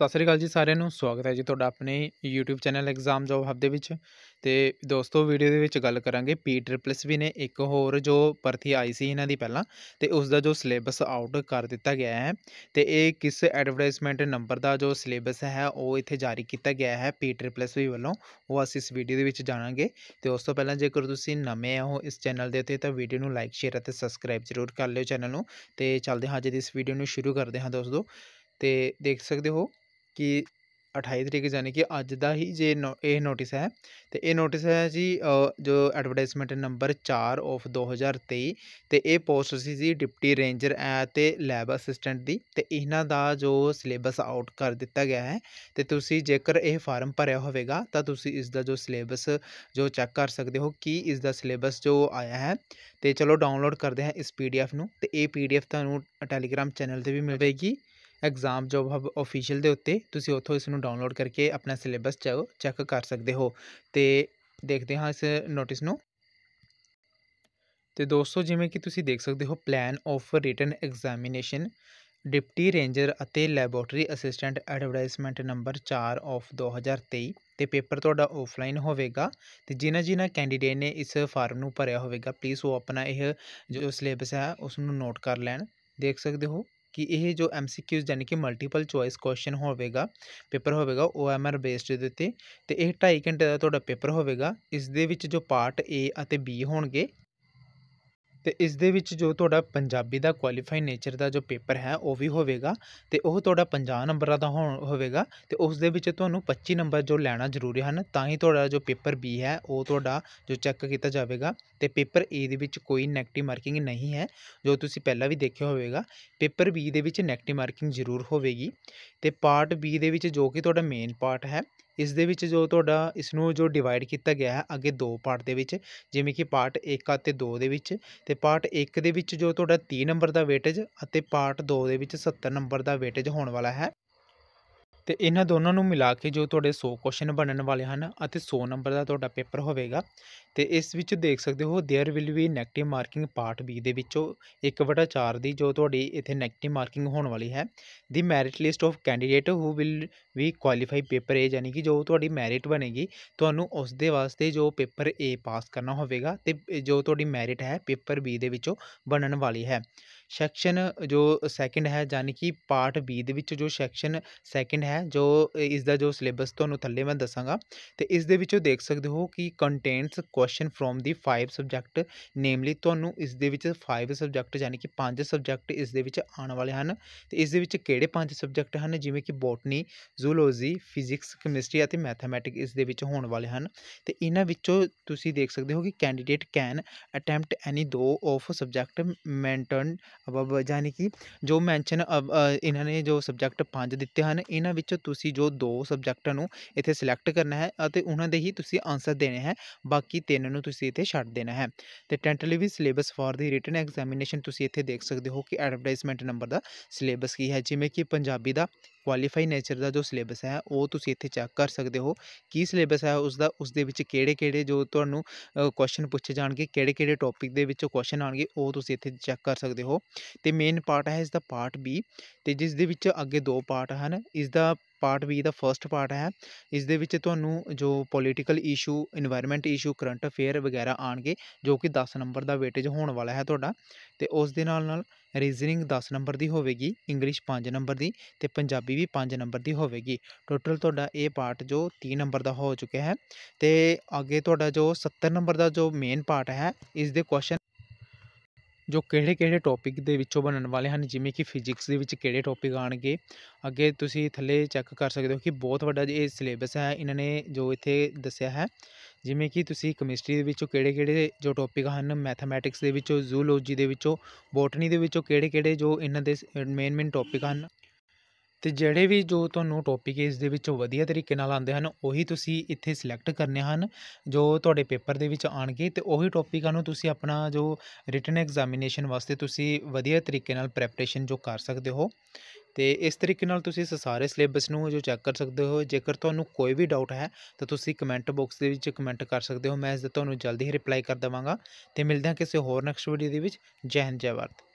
ਸਤਿ ਸ੍ਰੀ ਅਕਾਲ ਜੀ ਸਾਰਿਆਂ ਨੂੰ ਸਵਾਗਤ ਹੈ ਜੀ ਤੁਹਾਡਾ ਆਪਣੇ YouTube channel exam job hub ਦੇ ਵਿੱਚ ਤੇ ਦੋਸਤੋ ਵੀਡੀਓ ਦੇ ਵਿੱਚ ਗੱਲ ਕਰਾਂਗੇ ਪੀ ਟ੍ਰਿਪਲਸ ਵੀ ਨੇ ਇੱਕ ਹੋਰ ਜੋ ਪਰਥੀ ਆਈ ਸੀ ਇਹਨਾਂ ਦੀ ਪਹਿਲਾਂ ਤੇ ਉਸ ਦਾ ਜੋ ਸਿਲੇਬਸ ਆਊਟ ਕਰ ਦਿੱਤਾ ਗਿਆ ਹੈ ਤੇ ਇਹ ਕਿਸ ਐਡਵਰਟਾਈਜ਼ਮੈਂਟ ਨੰਬਰ ਦਾ ਜੋ ਸਿਲੇਬਸ ਹੈ ਉਹ ਇੱਥੇ ਜਾਰੀ ਕੀਤਾ ਗਿਆ ਹੈ ਪੀ ਟ੍ਰਿਪਲਸ ਵੀ ਵੱਲੋਂ ਉਹ ਅਸੀਂ ਇਸ ਵੀਡੀਓ ਦੇ ਵਿੱਚ ਜਾਣਾਂਗੇ ਤੇ ਉਸ ਤੋਂ ਪਹਿਲਾਂ ਜੇਕਰ ਤੁਸੀਂ ਨਵੇਂ ਹੋ ਇਸ ਚੈਨਲ ਦੇ ਉੱਤੇ ਤਾਂ ਵੀਡੀਓ ਨੂੰ ਲਾਈਕ ਸ਼ੇਅਰ ਅਤੇ ਸਬਸਕ੍ਰਾਈਬ ਜ਼ਰੂਰ ਕਰ ਲਿਓ ਚੈਨਲ ਨੂੰ ਤੇ ਚੱਲਦੇ ਹਾਂ ਅੱਜ ਦੀ ਇਸ ਵੀਡੀਓ ਨੂੰ ਸ਼ੁਰੂ ਕਰਦੇ ਹਾਂ ਦੋਸਤੋ ਤੇ ਦੇਖ ਸਕਦੇ ਹੋ ਕਿ 28 ਤਰੀਕ ਜਾਨੀ ਕਿ ਅੱਜ ਦਾ ਹੀ ਜੇ ਇਹ ਨੋਟਿਸ ਹੈ ਤੇ ਇਹ ਨੋਟਿਸ ਹੈ ਜੀ ਜੋ ਐਡਵਰਟਾਈਜ਼ਮੈਂਟ ਨੰਬਰ 4 ਆਫ 2023 ਤੇ ਇਹ ਪੋਸਟ ਸੀ ਜੀ ਡਿਪਟੀ ਰੇਂਜਰ ਐ ਤੇ ਲੈਬ ਅਸਿਸਟੈਂਟ ਦੀ ਤੇ ਇਹਨਾਂ ਦਾ ਜੋ ਸਿਲੇਬਸ ਆਊਟ ਕਰ ਦਿੱਤਾ ਗਿਆ ਹੈ ਤੇ ਤੁਸੀਂ ਜੇਕਰ ਇਹ ਫਾਰਮ ਭਰਿਆ ਹੋਵੇਗਾ ਤਾਂ ਤੁਸੀਂ ਇਸ ਦਾ ਜੋ ਸਿਲੇਬਸ ਜੋ ਚੈੱਕ ਕਰ ਸਕਦੇ ਹੋ ਕੀ ਇਸ ਦਾ ਸਿਲੇਬਸ ਜੋ ਆਇਆ ਹੈ ਤੇ ਚਲੋ ਡਾਊਨਲੋਡ ਕਰਦੇ ਹਾਂ ਇਸ ਪੀਡੀਐਫ ਨੂੰ ਤੇ ਇਹ ਪੀਡੀਐਫ ਤੁਹਾਨੂੰ ਟੈਲੀਗ੍ਰam ਚੈਨਲ ਤੇ ਵੀ ਮਿਲੇਗੀ ਐਗਜ਼ਾਮ ਜੋਬ ਹਬ ਅਫੀਸ਼ੀਅਲ ਦੇ ਉੱਤੇ ਤੁਸੀਂ ਉੱਥੋਂ ਇਸ ਨੂੰ ਡਾਊਨਲੋਡ ਕਰਕੇ ਆਪਣਾ ਸਿਲੇਬਸ ਚੈੱਕ ਕਰ ਸਕਦੇ ਹੋ ਤੇ ਦੇਖਦੇ ਹਾਂ ਇਸ ਨੋਟਿਸ ਨੂੰ ਤੇ ਦੋਸਤੋ ਜਿਵੇਂ ਕਿ ਤੁਸੀਂ ਦੇਖ ਸਕਦੇ ਹੋ plan of written examination deputy ranger and laboratory assistant advertisement number 4 of 2023 ਤੇ ਪੇਪਰ ਤੁਹਾਡਾ ਆਫਲਾਈਨ ਹੋਵੇਗਾ ਤੇ ਜਿਨ੍ਹਾਂ ਜਿਨ੍ਹਾਂ ਕੈਂਡੀਡੇਟ ਨੇ ਇਸ ਫਾਰਮ ਨੂੰ ਭਰਿਆ ਹੋਵੇਗਾ ਪਲੀਜ਼ ਉਹ ਆਪਣਾ ਇਹ ਜੋ ਸਿਲੇਬਸ ਹੈ ਉਸ ਨੂੰ ਨੋਟ ਕਰ ਲੈਣ ਦੇਖ ਸਕਦੇ ਹੋ ਕਿ ਇਹ ਜੋ ਐਮਸੀਕਿਊਜ਼ ਯਾਨੀ ਕਿ ਮਲਟੀਪਲ ਚੁਆਇਸ ਕੁਐਸਚਨ ਹੋਵੇਗਾ ਪੇਪਰ ਹੋਵੇਗਾ ਓਐਮਆਰ ਬੇਸਡ ਦੇ ਉੱਤੇ ਤੇ ਇਹ 2.5 ਘੰਟੇ ਦਾ ਤੁਹਾਡਾ ਪੇਪਰ ਹੋਵੇਗਾ ਇਸ ਦੇ ਵਿੱਚ ਜੋ ਪਾਰਟ ਏ ਅਤੇ ਬੀ ਹੋਣਗੇ ਤੇ ਇਸ ਦੇ ਵਿੱਚ ਜੋ ਤੁਹਾਡਾ ਪੰਜਾਬੀ ਦਾ ਕੁਆਲੀਫਾਈ ਨੇਚਰ ਦਾ ਜੋ ਪੇਪਰ ਹੈ ਉਹ ਵੀ ਹੋਵੇਗਾ ਤੇ ਉਹ ਤੁਹਾਡਾ 50 ਨੰਬਰਾਂ ਦਾ ਹੋਵੇਗਾ ਤੇ ਉਸ ਦੇ ਵਿੱਚ ਤੁਹਾਨੂੰ 25 ਨੰਬਰ ਜੋ ਲੈਣਾ ਜ਼ਰੂਰੀ ਹਨ ਤਾਂ ਹੀ ਤੁਹਾਡਾ ਜੋ ਪੇਪਰ B ਹੈ ਉਹ ਤੁਹਾਡਾ ਜੋ ਚੈੱਕ ਕੀਤਾ ਜਾਵੇਗਾ ਤੇ ਪੇਪਰ A ਦੇ ਵਿੱਚ ਕੋਈ ਨੈਗੇਟਿਵ ਮਾਰਕਿੰਗ ਨਹੀਂ ਹੈ ਜੋ ਤੁਸੀਂ ਪਹਿਲਾਂ ਵੀ ਦੇਖਿਆ ਹੋਵੇਗਾ ਪੇਪਰ B ਦੇ ਵਿੱਚ ਨੈਗੇਟਿਵ ਮਾਰਕਿੰਗ ਜ਼ਰੂਰ ਹੋਵੇਗੀ ਤੇ ਪਾਰਟ B ਦੇ ਵਿੱਚ ਜੋ ਕਿ ਤੁਹਾਡਾ ਮੇਨ ਪਾਰਟ ਹੈ ਇਸ ਦੇ ਵਿੱਚ ਜੋ ਤੁਹਾਡਾ ਇਸ ਨੂੰ ਜੋ ਡਿਵਾਈਡ ਕੀਤਾ ਗਿਆ ਹੈ ਅੱਗੇ ਦੋ ਪਾਰਟ ਦੇ ਵਿੱਚ ਜਿਵੇਂ ਕਿ ਪਾਰਟ 1 ਅਤੇ 2 ਦੇ ਵਿੱਚ ਤੇ ਪਾਰਟ 1 ਦੇ ਵਿੱਚ ਜੋ ਤੁਹਾਡਾ 30 ਨੰਬਰ ਦਾ ਵੇਟੇਜ ਅਤੇ ਪਾਰਟ 2 ਦੇ ਵਿੱਚ 70 ਨੰਬਰ ਦਾ ਵੇਟੇਜ ਹੋਣ ਵਾਲਾ ਹੈ ਤੇ ਇਹਨਾਂ ਦੋਨਾਂ ਨੂੰ ਮਿਲਾ ਕੇ ਜੋ ਤੁਹਾਡੇ 100 ਕੁਐਸਚਨ ਬਣਨ ਵਾਲੇ ਹਨ ਅਤੇ 100 ਨੰਬਰ ਦਾ ਤੁਹਾਡਾ ਪੇਪਰ ਹੋਵੇਗਾ ਤੇ ਇਸ ਵਿੱਚ ਦੇਖ ਸਕਦੇ ਹੋ there will be negative marking part B ਦੇ ਵਿੱਚੋਂ 1/4 ਦੀ ਜੋ ਤੁਹਾਡੀ ਇੱਥੇ 네ਗੇਟਿਵ ਮਾਰਕਿੰਗ ਹੋਣ ਵਾਲੀ ਹੈ ਦੀ merit list of candidate who will ਵੀ ਕੁਆਲੀਫਾਈ ਪੇਪਰ A ਯਾਨੀ ਕਿ ਜੋ ਤੁਹਾਡੀ ਮੈਰਿਟ ਬਣੇਗੀ ਤੁਹਾਨੂੰ ਉਸ ਦੇ ਵਾਸਤੇ ਜੋ ਪੇਪਰ A ਪਾਸ ਕਰਨਾ ਹੋਵੇਗਾ ਤੇ ਜੋ ਤੁਹਾਡੀ ਮੈਰਿਟ ਹੈ ਪੇਪਰ B ਦੇ ਵਿੱਚੋਂ ਬਣਨ ਵਾਲੀ ਹੈ ਸੈਕਸ਼ਨ ਜੋ ਸੈਕਿੰਡ ਹੈ ਯਾਨੀ ਕਿ ਪਾਰਟ ਬੀ ਦੇ ਵਿੱਚ ਜੋ ਸੈਕਸ਼ਨ ਸੈਕਿੰਡ ਹੈ ਜੋ ਇਸ ਦਾ ਜੋ ਸਿਲੇਬਸ ਤੁਹਾਨੂੰ ਥੱਲੇ ਮੈਂ ਦੱਸਾਂਗਾ ਤੇ ਇਸ ਦੇ ਵਿੱਚੋਂ ਦੇਖ ਸਕਦੇ ਹੋ ਕਿ contains question from the 5 subject namely ਤੁਹਾਨੂੰ ਇਸ ਦੇ ਵਿੱਚ 5 ਸਬਜੈਕਟ ਯਾਨੀ ਕਿ 5 ਸਬਜੈਕਟ ਇਸ ਦੇ ਵਿੱਚ ਆਉਣ ਵਾਲੇ ਹਨ ਤੇ ਇਸ ਦੇ ਵਿੱਚ ਕਿਹੜੇ 5 ਸਬਜੈਕਟ ਹਨ ਜਿਵੇਂ ਕਿ ਬੋਟਨੀ ਜ਼ੂਲੋਜੀ ਫਿਜ਼ਿਕਸ ਕੈਮਿਸਟਰੀ ਅਤੇ ਮੈਥਮੈਟਿਕ ਇਸ ਦੇ ਵਿੱਚ ਹੋਣ ਵਾਲੇ ਹਨ ਤੇ ਇਹਨਾਂ ਵਿੱਚੋਂ ਤੁਸੀਂ ਦੇਖ ਸਕਦੇ ਹੋ ਕਿ ਕੈਂਡੀਡੇਟ ਕੈਨ ਅਟੈਂਪਟ ਐਨੀ ਦੋ ਆਫ ਸਬਜੈਕਟ ਮੈਂਟਨ ਯਾਨੀ ਕਿ ਜੋ ਮੈਂਸ਼ਨ ਇਹਨਾਂ ਨੇ ਜੋ ਸਬਜੈਕਟ ਪੰਜ ਦਿੱਤੇ ਹਨ ਇਹਨਾਂ ਵਿੱਚੋਂ ਤੁਸੀਂ ਜੋ ਦੋ ਸਬਜੈਕਟਾਂ ਨੂੰ ਇੱਥੇ ਸਿਲੈਕਟ ਕਰਨਾ ਹੈ ਅਤੇ ਉਹਨਾਂ ਦੇ ਹੀ ਤੁਸੀਂ ਆਨਸਰ ਦੇਣੇ ਹੈ ਬਾਕੀ ਤਿੰਨ ਨੂੰ ਤੁਸੀਂ ਇੱਥੇ ਛੱਡ ਦੇਣਾ ਹੈ ਤੇ tentative syllabus for the written examination ਤੁਸੀਂ ਇੱਥੇ ਦੇਖ ਸਕਦੇ ਹੋ ਕਿ ਐਡਵਰਟਾਈਜ਼ਮੈਂਟ ਨੰਬਰ ਦਾ ਸਿਲੇਬਸ ਕੀ ਹੈ ਜਿਵੇਂ ਕਿ ਪੰਜਾਬੀ ਦਾ ਕੁਆਲੀਫਾਈ ਨੇਚਰ ਦਾ ਜੋ ਸਿਲੇਬਸ ਹੈ ਉਹ ਤੁਸੀਂ ਇੱਥੇ ਚੈੱਕ ਕਰ ਸਕਦੇ ਹੋ ਕੀ ਸਿਲੇਬਸ ਹੈ ਉਸ ਦਾ ਉਸ ਦੇ ਵਿੱਚ ਕਿਹੜੇ ਕਿਹੜੇ ਜੋ ਤੁਹਾਨੂੰ ਕੁਐਸਚਨ ਪੁੱਛੇ ਜਾਣਗੇ ਕਿਹੜੇ ਕਿਹੜੇ ਟੌਪਿਕ ਦੇ ਵਿੱਚੋਂ ਕੁਐਸਚਨ ਆਣਗੇ ਉਹ ਤੁਸੀਂ ਇੱਥੇ ਚੈੱਕ ਕਰ ਸਕਦੇ ਹੋ ਤੇ ਮੇਨ ਪਾਰਟ ਹੈ ਇਸ ਦਾ ਪਾਰਟ ਬੀ ਤੇ ਜਿਸ ਦੇ ਵਿੱਚ ਅੱਗੇ ਦੋ ਪਾਰਟ ਹਨ ਇਸ ਦਾ ਪਾਰਟ ਬੀ ਦਾ ਫਰਸਟ ਪਾਰਟ ਹੈ ਇਸ ਦੇ ਵਿੱਚ ਤੁਹਾਨੂੰ ਜੋ political issue environment issue current affair ਵਗੈਰਾ ਆਣਗੇ ਜੋ ਕਿ 10 ਨੰਬਰ ਦਾ ਵੇਟੇਜ ਹੋਣ ਵਾਲਾ ਹੈ ਤੁਹਾਡਾ ਤੇ ਉਸ ਦੇ ਨਾਲ ਨਾਲ ਰੀਜ਼ਨਿੰਗ 10 ਨੰਬਰ ਦੀ ਹੋਵੇਗੀ ਇੰਗਲਿਸ਼ 5 ਨੰਬਰ ਦੀ ਤੇ ਪੰਜਾਬੀ ਵੀ 5 ਨੰਬਰ ਦੀ ਹੋਵੇਗੀ ਟੋਟਲ ਤੁਹਾਡਾ ਇਹ ਪਾਰਟ ਜੋ 30 ਨੰਬਰ ਦਾ ਹੋ ਚੁੱਕਿਆ ਹੈ ਤੇ ਅੱਗੇ ਤੁਹਾਡਾ ਜੋ 70 ਨੰਬਰ ਦਾ ਜੋ ਮੇਨ ਪਾਰਟ ਹੈ ਇਸ ਦੇ ਕੁਐਸਚਨ ਜੋ ਕਿਹੜੇ ਕਿਹੜੇ ਟੌਪਿਕ ਦੇ ਵਿੱਚੋਂ ਬਣਨ ਵਾਲੇ ਹਨ ਜਿਵੇਂ ਕਿ ਫਿਜ਼ਿਕਸ ਦੇ ਵਿੱਚ ਕਿਹੜੇ ਟੌਪਿਕ ਆਣਗੇ ਅੱਗੇ ਤੁਸੀਂ ਥੱਲੇ ਚੈੱਕ ਕਰ ਸਕਦੇ ਹੋ ਕਿ ਬਹੁਤ ਵੱਡਾ ਇਹ ਸਿਲੇਬਸ ਹੈ ਇਹਨਾਂ ਨੇ ਜੋ ਇੱਥੇ ਦੱਸਿਆ ਹੈ ਜਿਵੇਂ ਕਿ ਤੁਸੀਂ ਕੈਮਿਸਟਰੀ ਦੇ ਵਿੱਚੋਂ ਕਿਹੜੇ ਕਿਹੜੇ ਜੋ ਟੌਪਿਕ ਹਨ ਮੈਥਮੈਟਿਕਸ ਦੇ ਵਿੱਚੋਂ ਜ਼ੂਲੋਜੀ ਦੇ ਵਿੱਚੋਂ ਬੋਟਨੀ ਦੇ ਵਿੱਚੋਂ ਕਿਹੜੇ ਕਿਹੜੇ ਜੋ ਇਹਨਾਂ ਦੇ ਮੇਨ ਮੇਨ ਟੌਪਿਕ ਹਨ ਤੇ ਜਿਹੜੇ ਵੀ ਜੋ ਤੁਹਾਨੂੰ ਟੌਪਿਕ ਇਸ ਦੇ ਵਿੱਚੋਂ ਵਧੀਆ ਤਰੀਕੇ ਨਾਲ ਆਉਂਦੇ ਹਨ ਉਹੀ ਤੁਸੀਂ ਇੱਥੇ ਸਿਲੈਕਟ ਕਰਨੇ ਹਨ ਜੋ ਤੁਹਾਡੇ ਪੇਪਰ ਦੇ ਵਿੱਚ ਆਣਗੇ ਤੇ ਉਹੀ ਟੌਪਿਕਾਂ ਨੂੰ ਤੁਸੀਂ ਆਪਣਾ ਜੋ ਰਿਟਨ ਐਗਜ਼ਾਮੀਨੇਸ਼ਨ ਵਾਸਤੇ ਤੁਸੀਂ ਵਧੀਆ ਤਰੀਕੇ ਨਾਲ ਪ੍ਰੈਪਰੇਸ਼ਨ ਜੋ ਕਰ ਸਕਦੇ ਹੋ ਤੇ ਇਸ ਤਰੀਕੇ ਨਾਲ ਤੁਸੀਂ ਇਸ ਸਾਰੇ ਸਿਲੇਬਸ ਨੂੰ ਜੋ ਚੈੱਕ ਕਰ ਸਕਦੇ ਹੋ ਜੇਕਰ ਤੁਹਾਨੂੰ ਕੋਈ ਵੀ ਡਾਊਟ ਹੈ ਤਾਂ ਤੁਸੀਂ ਕਮੈਂਟ ਬਾਕਸ ਦੇ ਵਿੱਚ ਕਮੈਂਟ ਕਰ ਸਕਦੇ ਹੋ ਮੈਂ ਇਸ ਦਾ ਤੁਹਾਨੂੰ ਜਲਦੀ ਹੀ ਰਿਪਲਾਈ ਕਰ ਦਵਾਂਗਾ ਤੇ ਮਿਲਦੇ ਹਾਂ ਕਿਸੇ ਹੋਰ ਨੈਕਸਟ ਵੀਡੀਓ ਦੇ ਵਿੱਚ ਜੈ ਹਿੰਦ ਜੈ ਭਾਰਤ